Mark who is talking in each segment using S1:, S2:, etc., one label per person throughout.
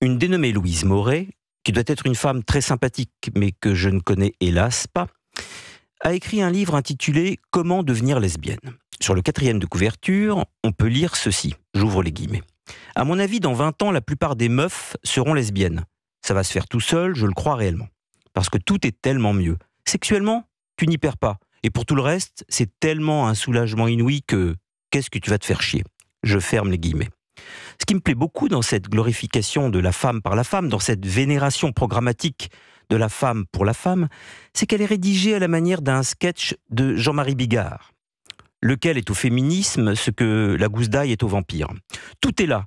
S1: Une dénommée Louise Moret, qui doit être une femme très sympathique, mais que je ne connais hélas pas, a écrit un livre intitulé Comment devenir lesbienne. Sur le quatrième de couverture, on peut lire ceci, j'ouvre les guillemets. À mon avis, dans 20 ans, la plupart des meufs seront lesbiennes. Ça va se faire tout seul, je le crois réellement. Parce que tout est tellement mieux. Sexuellement, tu n'y perds pas. Et pour tout le reste, c'est tellement un soulagement inouï que qu'est-ce que tu vas te faire chier Je ferme les guillemets. Ce qui me plaît beaucoup dans cette glorification de la femme par la femme, dans cette vénération programmatique de la femme pour la femme, c'est qu'elle est rédigée à la manière d'un sketch de Jean-Marie Bigard, lequel est au féminisme ce que la gousse d'ail est au vampire. Tout est là,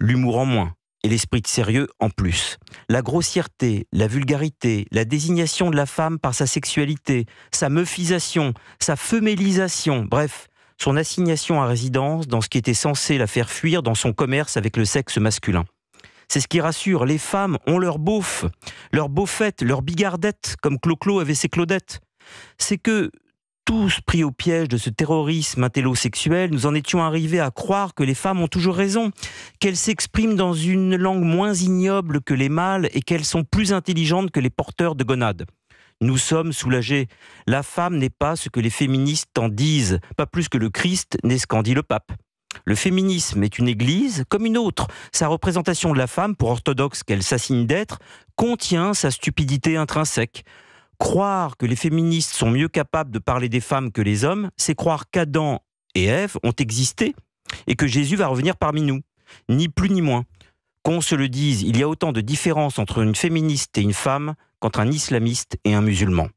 S1: l'humour en moins et l'esprit de sérieux en plus. La grossièreté, la vulgarité, la désignation de la femme par sa sexualité, sa meufisation, sa femélisation, bref, son assignation à résidence dans ce qui était censé la faire fuir dans son commerce avec le sexe masculin. C'est ce qui rassure, les femmes ont leur beauf, leur beaufette, leur bigardettes, comme clo avait ses Claudettes. C'est que, tous pris au piège de ce terrorisme intellosexuel, nous en étions arrivés à croire que les femmes ont toujours raison, qu'elles s'expriment dans une langue moins ignoble que les mâles et qu'elles sont plus intelligentes que les porteurs de gonades. Nous sommes soulagés. La femme n'est pas ce que les féministes en disent, pas plus que le Christ n'est ce qu'en dit le pape. Le féminisme est une église comme une autre. Sa représentation de la femme, pour orthodoxe qu'elle s'assigne d'être, contient sa stupidité intrinsèque. Croire que les féministes sont mieux capables de parler des femmes que les hommes, c'est croire qu'Adam et Ève ont existé et que Jésus va revenir parmi nous. Ni plus ni moins. Qu'on se le dise, il y a autant de différences entre une féministe et une femme qu'entre un islamiste et un musulman.